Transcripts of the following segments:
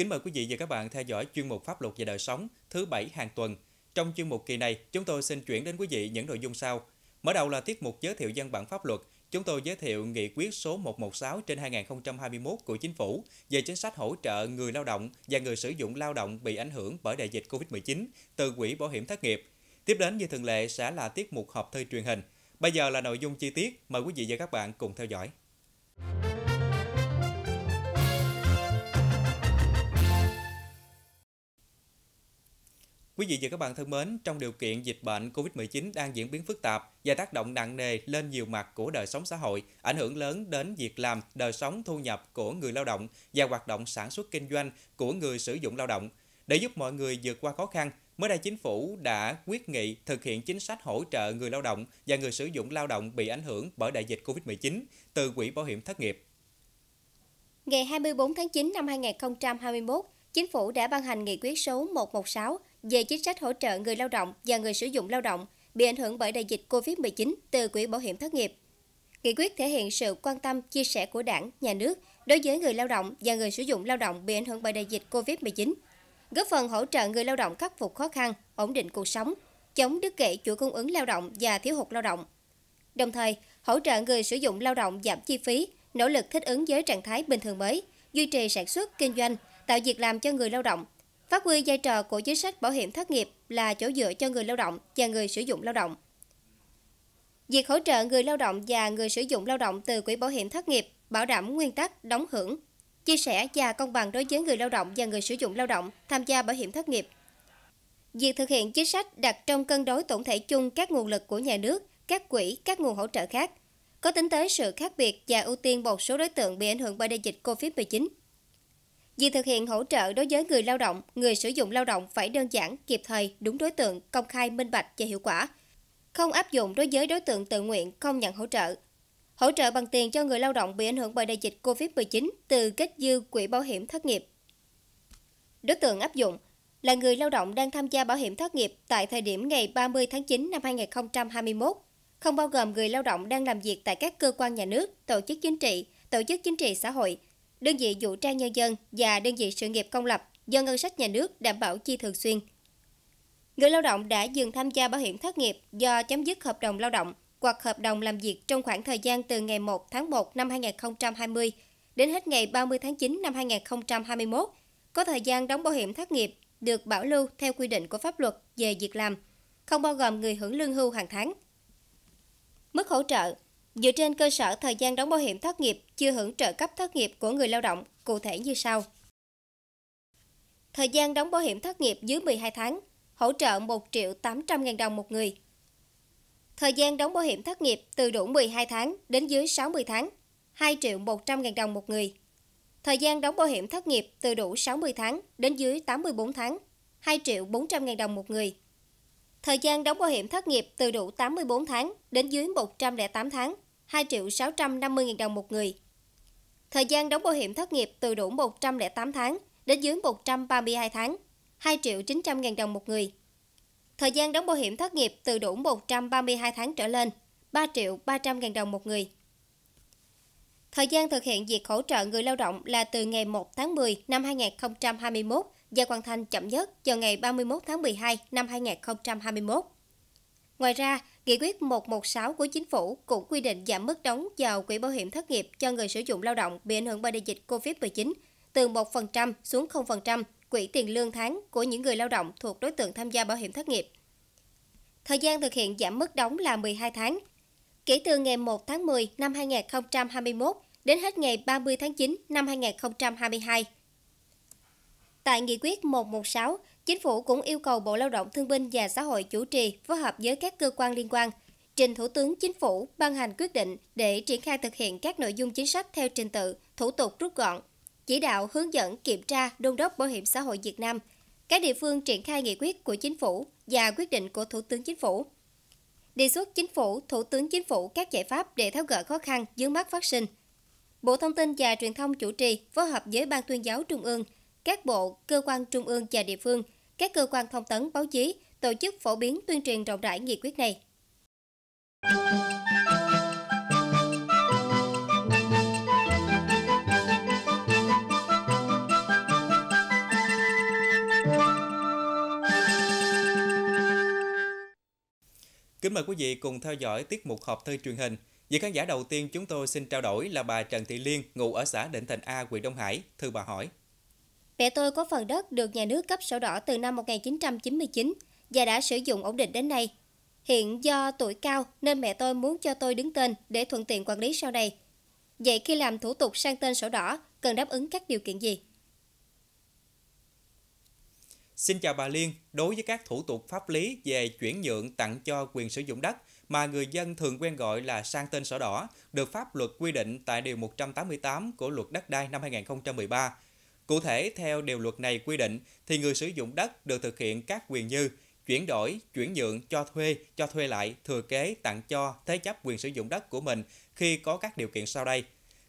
Kính mời quý vị và các bạn theo dõi chuyên mục Pháp luật và đời sống thứ bảy hàng tuần. Trong chuyên mục kỳ này, chúng tôi xin chuyển đến quý vị những nội dung sau. Mở đầu là tiết mục giới thiệu văn bản pháp luật. Chúng tôi giới thiệu nghị quyết số 116 trên 2021 của Chính phủ về chính sách hỗ trợ người lao động và người sử dụng lao động bị ảnh hưởng bởi đại dịch COVID-19 từ Quỹ Bảo hiểm Thất nghiệp. Tiếp đến như thường lệ sẽ là tiết mục họp thư truyền hình. Bây giờ là nội dung chi tiết, mời quý vị và các bạn cùng theo dõi. Quý vị và các bạn thân mến, trong điều kiện dịch bệnh COVID-19 đang diễn biến phức tạp và tác động nặng nề lên nhiều mặt của đời sống xã hội, ảnh hưởng lớn đến việc làm, đời sống thu nhập của người lao động và hoạt động sản xuất kinh doanh của người sử dụng lao động. Để giúp mọi người vượt qua khó khăn, mới đây chính phủ đã quyết nghị thực hiện chính sách hỗ trợ người lao động và người sử dụng lao động bị ảnh hưởng bởi đại dịch COVID-19 từ Quỹ Bảo hiểm Thất nghiệp. Ngày 24 tháng 9 năm 2021, Chính phủ đã ban hành nghị quyết số 116 về chính sách hỗ trợ người lao động và người sử dụng lao động bị ảnh hưởng bởi đại dịch COVID-19 từ Quỹ Bảo hiểm Thất nghiệp. Nghị quyết thể hiện sự quan tâm, chia sẻ của Đảng, Nhà nước đối với người lao động và người sử dụng lao động bị ảnh hưởng bởi đại dịch COVID-19, góp phần hỗ trợ người lao động khắc phục khó khăn, ổn định cuộc sống, chống đứt gãy chuỗi cung ứng lao động và thiếu hụt lao động. Đồng thời, hỗ trợ người sử dụng lao động giảm chi phí, nỗ lực thích ứng với trạng thái bình thường mới, duy trì sản xuất, kinh doanh, tạo việc làm cho người lao động Phát huy vai trò của chính sách bảo hiểm thất nghiệp là chỗ dựa cho người lao động và người sử dụng lao động. Việc hỗ trợ người lao động và người sử dụng lao động từ quỹ bảo hiểm thất nghiệp bảo đảm nguyên tắc đóng hưởng, chia sẻ và công bằng đối với người lao động và người sử dụng lao động tham gia bảo hiểm thất nghiệp. Việc thực hiện chính sách đặt trong cân đối tổng thể chung các nguồn lực của nhà nước, các quỹ, các nguồn hỗ trợ khác, có tính tới sự khác biệt và ưu tiên một số đối tượng bị ảnh hưởng bởi đại dịch COVID-19. Việc thực hiện hỗ trợ đối với người lao động, người sử dụng lao động phải đơn giản, kịp thời, đúng đối tượng, công khai, minh bạch và hiệu quả. Không áp dụng đối với đối tượng tự nguyện không nhận hỗ trợ. Hỗ trợ bằng tiền cho người lao động bị ảnh hưởng bởi đại dịch COVID-19 từ kết dư quỹ bảo hiểm thất nghiệp. Đối tượng áp dụng là người lao động đang tham gia bảo hiểm thất nghiệp tại thời điểm ngày 30 tháng 9 năm 2021, không bao gồm người lao động đang làm việc tại các cơ quan nhà nước, tổ chức chính trị, tổ chức chính trị xã hội – đơn vị vũ trang nhân dân và đơn vị sự nghiệp công lập do ngân sách nhà nước đảm bảo chi thường xuyên. Người lao động đã dừng tham gia bảo hiểm thất nghiệp do chấm dứt hợp đồng lao động hoặc hợp đồng làm việc trong khoảng thời gian từ ngày 1 tháng 1 năm 2020 đến hết ngày 30 tháng 9 năm 2021 có thời gian đóng bảo hiểm thất nghiệp được bảo lưu theo quy định của pháp luật về việc làm, không bao gồm người hưởng lương hưu hàng tháng. Mức hỗ trợ Dựa trên cơ sở thời gian đóng bảo hiểm thất nghiệp chưa hưởng trợ cấp thất nghiệp của người lao động, cụ thể như sau. Thời gian đóng bảo hiểm thất nghiệp dưới 12 tháng, hỗ trợ 1 triệu 800 ngàn đồng một người. Thời gian đóng bảo hiểm thất nghiệp từ đủ 12 tháng đến dưới 60 tháng, 2 triệu 100 ngàn đồng một người. Thời gian đóng bảo hiểm thất nghiệp từ đủ 60 tháng đến dưới 84 tháng, 2 triệu 400 ngàn đồng một người. Thời gian đóng bảo hiểm thất nghiệp từ đủ 84 tháng đến dưới 108 tháng, 2 triệu 650 000 đồng một người. Thời gian đóng bảo hiểm thất nghiệp từ đủ 108 tháng đến dưới 132 tháng, 2 triệu 900 000 đồng một người. Thời gian đóng bảo hiểm thất nghiệp từ đủ 132 tháng trở lên, 3 triệu 300 000 đồng một người. Thời gian thực hiện việc hỗ trợ người lao động là từ ngày 1 tháng 10 năm 2021 và hoàn thành chậm nhất vào ngày 31 tháng 12 năm 2021. Ngoài ra, Nghị quyết 116 của Chính phủ cũng quy định giảm mức đóng vào quỹ bảo hiểm thất nghiệp cho người sử dụng lao động bị ảnh hưởng bởi đại dịch COVID-19 từ 1% xuống 0% quỹ tiền lương tháng của những người lao động thuộc đối tượng tham gia bảo hiểm thất nghiệp. Thời gian thực hiện giảm mức đóng là 12 tháng. Kể từ ngày 1 tháng 10 năm 2021 đến hết ngày 30 tháng 9 năm 2022, Tại Nghị quyết 116, Chính phủ cũng yêu cầu Bộ Lao động Thương binh và Xã hội chủ trì phối hợp với các cơ quan liên quan, trình Thủ tướng Chính phủ ban hành quyết định để triển khai thực hiện các nội dung chính sách theo trình tự, thủ tục rút gọn, chỉ đạo hướng dẫn kiểm tra đôn đốc Bảo hiểm xã hội Việt Nam, các địa phương triển khai nghị quyết của Chính phủ và quyết định của Thủ tướng Chính phủ. Đề xuất Chính phủ, Thủ tướng Chính phủ các giải pháp để tháo gỡ khó khăn, vướng mắt phát sinh. Bộ Thông tin và Truyền thông chủ trì phối hợp với Ban tuyên giáo Trung ương – các bộ, cơ quan trung ương và địa phương, các cơ quan thông tấn báo chí tổ chức phổ biến tuyên truyền rộng rãi nghị quyết này. Kính mời quý vị cùng theo dõi tiết mục họp thư truyền hình. Vị khán giả đầu tiên chúng tôi xin trao đổi là bà Trần Thị Liên, ngụ ở xã Định Thành A, huyện Đông Hải, thư bà hỏi. Mẹ tôi có phần đất được nhà nước cấp sổ đỏ từ năm 1999 và đã sử dụng ổn định đến nay. Hiện do tuổi cao nên mẹ tôi muốn cho tôi đứng tên để thuận tiện quản lý sau này. Vậy khi làm thủ tục sang tên sổ đỏ, cần đáp ứng các điều kiện gì? Xin chào bà Liên, đối với các thủ tục pháp lý về chuyển nhượng tặng cho quyền sử dụng đất mà người dân thường quen gọi là sang tên sổ đỏ, được pháp luật quy định tại Điều 188 của Luật Đất đai năm 2013 Cụ thể, theo điều luật này quy định, thì người sử dụng đất được thực hiện các quyền như chuyển đổi, chuyển nhượng, cho thuê, cho thuê lại, thừa kế, tặng cho, thế chấp quyền sử dụng đất của mình khi có các điều kiện sau đây.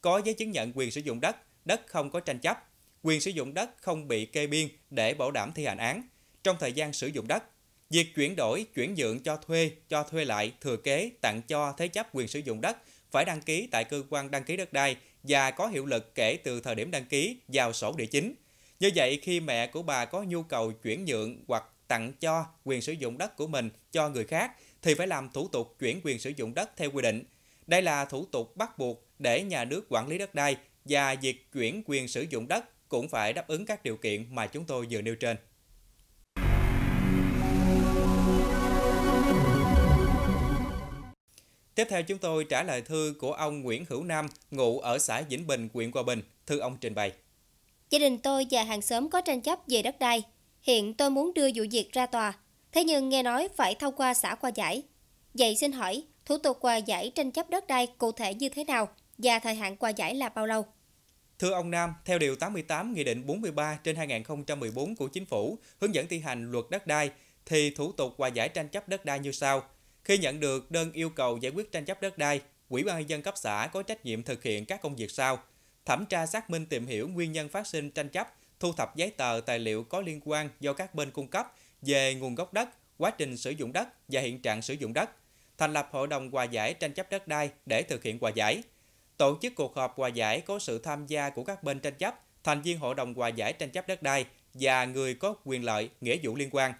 Có giấy chứng nhận quyền sử dụng đất, đất không có tranh chấp, quyền sử dụng đất không bị kê biên để bảo đảm thi hành án trong thời gian sử dụng đất. Việc chuyển đổi, chuyển nhượng cho thuê, cho thuê lại, thừa kế, tặng cho, thế chấp quyền sử dụng đất phải đăng ký tại cơ quan đăng ký đất đai và có hiệu lực kể từ thời điểm đăng ký vào sổ địa chính. Như vậy, khi mẹ của bà có nhu cầu chuyển nhượng hoặc tặng cho quyền sử dụng đất của mình cho người khác, thì phải làm thủ tục chuyển quyền sử dụng đất theo quy định. Đây là thủ tục bắt buộc để nhà nước quản lý đất đai và việc chuyển quyền sử dụng đất cũng phải đáp ứng các điều kiện mà chúng tôi vừa nêu trên. Tiếp theo chúng tôi trả lời thư của ông Nguyễn Hữu Nam, ngụ ở xã Vĩnh Bình, huyện Hòa Bình. Thư ông trình bày. Gia đình tôi và hàng xóm có tranh chấp về đất đai. Hiện tôi muốn đưa vụ việc ra tòa. Thế nhưng nghe nói phải thông qua xã qua giải. Vậy xin hỏi, thủ tục qua giải tranh chấp đất đai cụ thể như thế nào và thời hạn qua giải là bao lâu? Thưa ông Nam, theo Điều 88 Nghị định 43 trên 2014 của Chính phủ hướng dẫn thi hành luật đất đai, thì thủ tục hòa giải tranh chấp đất đai như sau – khi nhận được đơn yêu cầu giải quyết tranh chấp đất đai, Ủy ban nhân dân cấp xã có trách nhiệm thực hiện các công việc sau: thẩm tra xác minh tìm hiểu nguyên nhân phát sinh tranh chấp, thu thập giấy tờ tài liệu có liên quan do các bên cung cấp về nguồn gốc đất, quá trình sử dụng đất và hiện trạng sử dụng đất, thành lập hội đồng hòa giải tranh chấp đất đai để thực hiện hòa giải. Tổ chức cuộc họp hòa giải có sự tham gia của các bên tranh chấp, thành viên hội đồng hòa giải tranh chấp đất đai và người có quyền lợi, nghĩa vụ liên quan.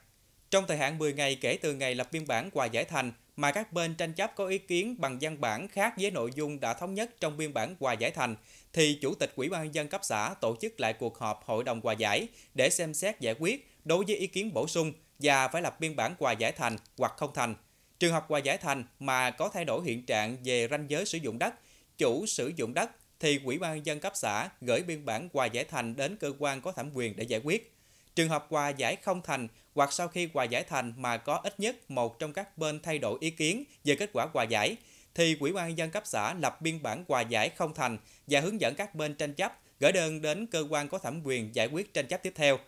Trong thời hạn 10 ngày kể từ ngày lập biên bản quà giải thành mà các bên tranh chấp có ý kiến bằng văn bản khác với nội dung đã thống nhất trong biên bản quà giải thành, thì Chủ tịch Ủy ban dân cấp xã tổ chức lại cuộc họp Hội đồng quà giải để xem xét giải quyết đối với ý kiến bổ sung và phải lập biên bản quà giải thành hoặc không thành. Trường hợp quà giải thành mà có thay đổi hiện trạng về ranh giới sử dụng đất, chủ sử dụng đất thì Ủy ban dân cấp xã gửi biên bản quà giải thành đến cơ quan có thẩm quyền để giải quyết. Trường hợp quà giải không thành hoặc sau khi hòa giải thành mà có ít nhất một trong các bên thay đổi ý kiến về kết quả hòa giải, thì quỹ ban dân cấp xã lập biên bản hòa giải không thành và hướng dẫn các bên tranh chấp gửi đơn đến cơ quan có thẩm quyền giải quyết tranh chấp tiếp theo.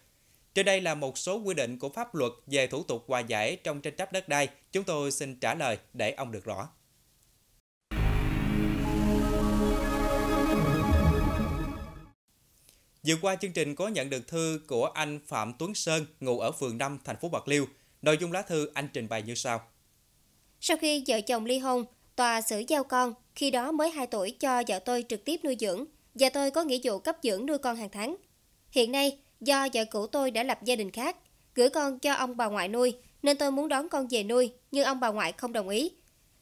Trên đây là một số quy định của pháp luật về thủ tục hòa giải trong tranh chấp đất đai. Chúng tôi xin trả lời để ông được rõ. Vừa qua chương trình có nhận được thư của anh Phạm Tuấn Sơn, ngụ ở phường 5, thành phố Bạc Liêu. Nội dung lá thư anh trình bày như sau. Sau khi vợ chồng ly hôn, tòa xử giao con, khi đó mới 2 tuổi cho vợ tôi trực tiếp nuôi dưỡng và tôi có nghĩa vụ cấp dưỡng nuôi con hàng tháng. Hiện nay, do vợ cũ tôi đã lập gia đình khác, gửi con cho ông bà ngoại nuôi nên tôi muốn đón con về nuôi nhưng ông bà ngoại không đồng ý.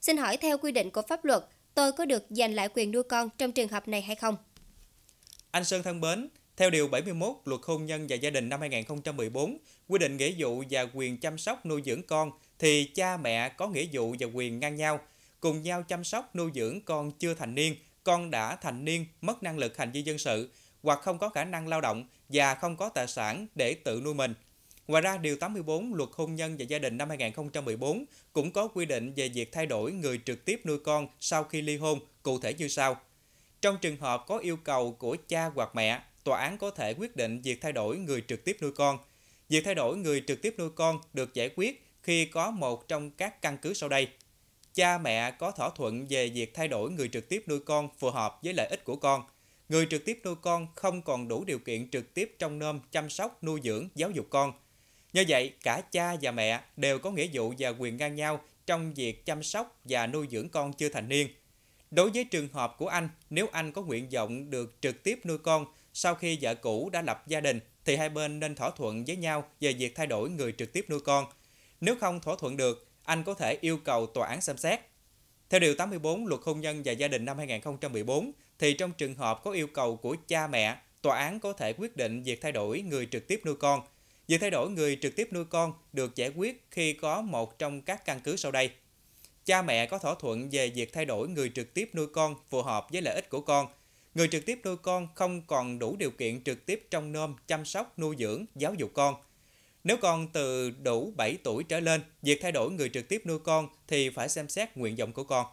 Xin hỏi theo quy định của pháp luật, tôi có được giành lại quyền nuôi con trong trường hợp này hay không? Anh Sơn thân mến, theo Điều 71 Luật Hôn nhân và Gia đình năm 2014, quy định nghĩa vụ và quyền chăm sóc nuôi dưỡng con thì cha mẹ có nghĩa vụ và quyền ngang nhau, cùng nhau chăm sóc nuôi dưỡng con chưa thành niên, con đã thành niên mất năng lực hành vi dân sự hoặc không có khả năng lao động và không có tài sản để tự nuôi mình. Ngoài ra, Điều 84 Luật Hôn nhân và Gia đình năm 2014 cũng có quy định về việc thay đổi người trực tiếp nuôi con sau khi ly hôn, cụ thể như sau. Trong trường hợp có yêu cầu của cha hoặc mẹ, tòa án có thể quyết định việc thay đổi người trực tiếp nuôi con. Việc thay đổi người trực tiếp nuôi con được giải quyết khi có một trong các căn cứ sau đây. Cha mẹ có thỏa thuận về việc thay đổi người trực tiếp nuôi con phù hợp với lợi ích của con. Người trực tiếp nuôi con không còn đủ điều kiện trực tiếp trong nôm chăm sóc, nuôi dưỡng, giáo dục con. Như vậy, cả cha và mẹ đều có nghĩa vụ và quyền ngang nhau trong việc chăm sóc và nuôi dưỡng con chưa thành niên. Đối với trường hợp của anh, nếu anh có nguyện vọng được trực tiếp nuôi con sau khi vợ cũ đã lập gia đình thì hai bên nên thỏa thuận với nhau về việc thay đổi người trực tiếp nuôi con. Nếu không thỏa thuận được, anh có thể yêu cầu tòa án xem xét. Theo Điều 84 Luật Hôn nhân và Gia đình năm 2014, thì trong trường hợp có yêu cầu của cha mẹ, tòa án có thể quyết định việc thay đổi người trực tiếp nuôi con. Việc thay đổi người trực tiếp nuôi con được giải quyết khi có một trong các căn cứ sau đây. Cha mẹ có thỏa thuận về việc thay đổi người trực tiếp nuôi con phù hợp với lợi ích của con – Người trực tiếp nuôi con không còn đủ điều kiện trực tiếp trong nôm, chăm sóc, nuôi dưỡng, giáo dục con. Nếu con từ đủ 7 tuổi trở lên, việc thay đổi người trực tiếp nuôi con thì phải xem xét nguyện vọng của con.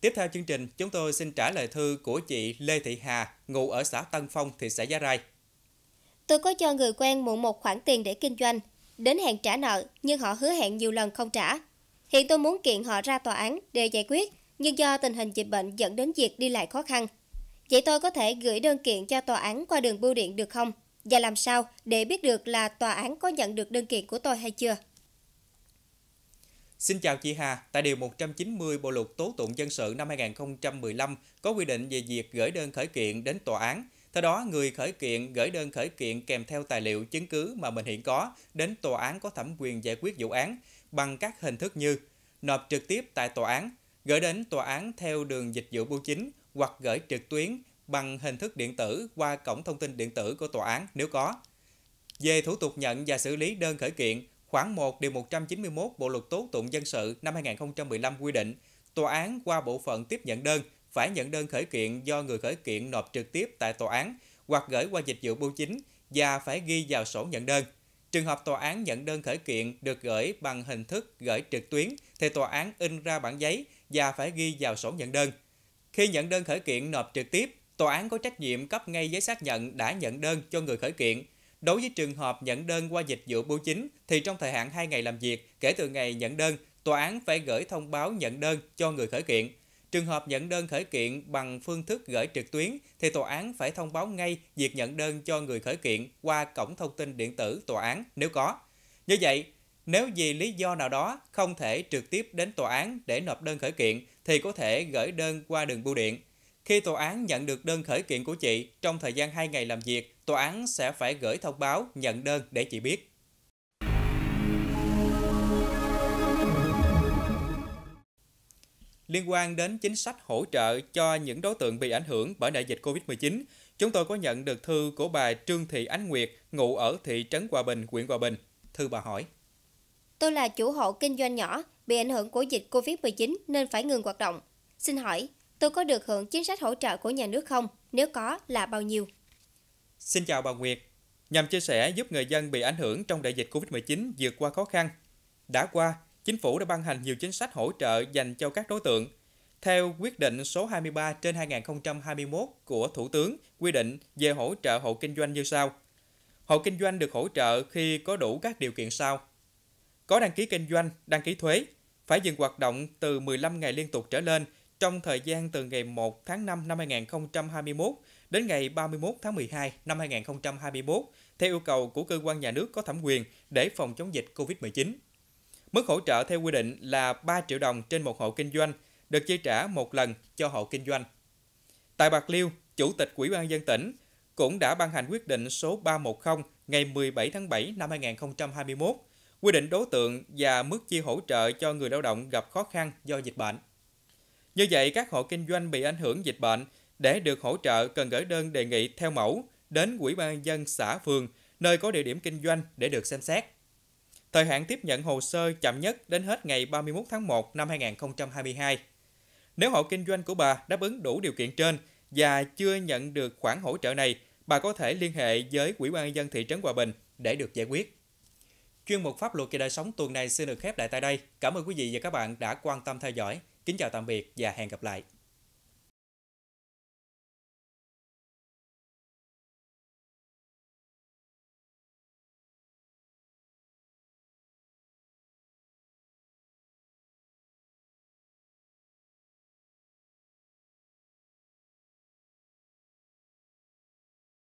Tiếp theo chương trình, chúng tôi xin trả lời thư của chị Lê Thị Hà, ngụ ở xã Tân Phong, thị xã Gia Rai. Tôi có cho người quen mượn một khoản tiền để kinh doanh, đến hẹn trả nợ nhưng họ hứa hẹn nhiều lần không trả. Hiện tôi muốn kiện họ ra tòa án để giải quyết, nhưng do tình hình dịch bệnh dẫn đến việc đi lại khó khăn. Vậy tôi có thể gửi đơn kiện cho tòa án qua đường bưu điện được không? Và làm sao để biết được là tòa án có nhận được đơn kiện của tôi hay chưa? Xin chào chị Hà, tại Điều 190 Bộ Luật Tố Tụng Dân sự năm 2015 có quy định về việc gửi đơn khởi kiện đến tòa án. Theo đó, người khởi kiện gửi đơn khởi kiện kèm theo tài liệu chứng cứ mà mình hiện có đến tòa án có thẩm quyền giải quyết vụ án bằng các hình thức như nộp trực tiếp tại tòa án, gửi đến tòa án theo đường dịch vụ bưu chính hoặc gửi trực tuyến bằng hình thức điện tử qua cổng thông tin điện tử của tòa án nếu có. Về thủ tục nhận và xử lý đơn khởi kiện, khoảng 1 điều 191 Bộ luật tố tụng dân sự năm 2015 quy định, tòa án qua bộ phận tiếp nhận đơn phải nhận đơn khởi kiện do người khởi kiện nộp trực tiếp tại tòa án hoặc gửi qua dịch vụ bưu chính và phải ghi vào sổ nhận đơn. Trường hợp tòa án nhận đơn khởi kiện được gửi bằng hình thức gửi trực tuyến thì tòa án in ra bản giấy và phải ghi vào sổ nhận đơn. Khi nhận đơn khởi kiện nộp trực tiếp, tòa án có trách nhiệm cấp ngay giấy xác nhận đã nhận đơn cho người khởi kiện. Đối với trường hợp nhận đơn qua dịch vụ bưu chính thì trong thời hạn 2 ngày làm việc kể từ ngày nhận đơn, tòa án phải gửi thông báo nhận đơn cho người khởi kiện. Trường hợp nhận đơn khởi kiện bằng phương thức gửi trực tuyến thì tòa án phải thông báo ngay việc nhận đơn cho người khởi kiện qua cổng thông tin điện tử tòa án nếu có. Như vậy, nếu vì lý do nào đó không thể trực tiếp đến tòa án để nộp đơn khởi kiện thì có thể gửi đơn qua đường bưu điện. Khi tòa án nhận được đơn khởi kiện của chị, trong thời gian 2 ngày làm việc, tòa án sẽ phải gửi thông báo nhận đơn để chị biết. liên quan đến chính sách hỗ trợ cho những đối tượng bị ảnh hưởng bởi đại dịch Covid-19, chúng tôi có nhận được thư của bà Trương Thị Ánh Nguyệt, ngụ ở thị trấn Hòa Bình, huyện Hòa Bình. Thư bà hỏi. Tôi là chủ hộ kinh doanh nhỏ, bị ảnh hưởng của dịch Covid-19 nên phải ngừng hoạt động. Xin hỏi, tôi có được hưởng chính sách hỗ trợ của nhà nước không? Nếu có, là bao nhiêu? Xin chào bà Nguyệt. Nhằm chia sẻ giúp người dân bị ảnh hưởng trong đại dịch Covid-19 vượt qua khó khăn. Đã qua, chính phủ đã ban hành nhiều chính sách hỗ trợ dành cho các đối tượng. Theo quyết định số 23 trên 2021 của Thủ tướng quy định về hỗ trợ hộ kinh doanh như sau. Hộ kinh doanh được hỗ trợ khi có đủ các điều kiện sau. Có đăng ký kinh doanh, đăng ký thuế, phải dừng hoạt động từ 15 ngày liên tục trở lên trong thời gian từ ngày 1 tháng 5 năm 2021 đến ngày 31 tháng 12 năm 2021 theo yêu cầu của cơ quan nhà nước có thẩm quyền để phòng chống dịch COVID-19. Mức hỗ trợ theo quy định là 3 triệu đồng trên một hộ kinh doanh, được chi trả một lần cho hộ kinh doanh. Tại Bạc Liêu, Chủ tịch Ủy ban dân tỉnh cũng đã ban hành quyết định số 310 ngày 17 tháng 7 năm 2021, quy định đối tượng và mức chi hỗ trợ cho người lao động gặp khó khăn do dịch bệnh. Như vậy, các hộ kinh doanh bị ảnh hưởng dịch bệnh để được hỗ trợ cần gửi đơn đề nghị theo mẫu đến Ủy ban dân xã phường nơi có địa điểm kinh doanh để được xem xét. Thời hạn tiếp nhận hồ sơ chậm nhất đến hết ngày 31 tháng 1 năm 2022. Nếu hộ kinh doanh của bà đáp ứng đủ điều kiện trên và chưa nhận được khoản hỗ trợ này, bà có thể liên hệ với Quỹ ban dân thị trấn Hòa Bình để được giải quyết. Chuyên mục pháp luật kỳ đời sống tuần này xin được khép lại tại đây. Cảm ơn quý vị và các bạn đã quan tâm theo dõi. Kính chào tạm biệt và hẹn gặp lại.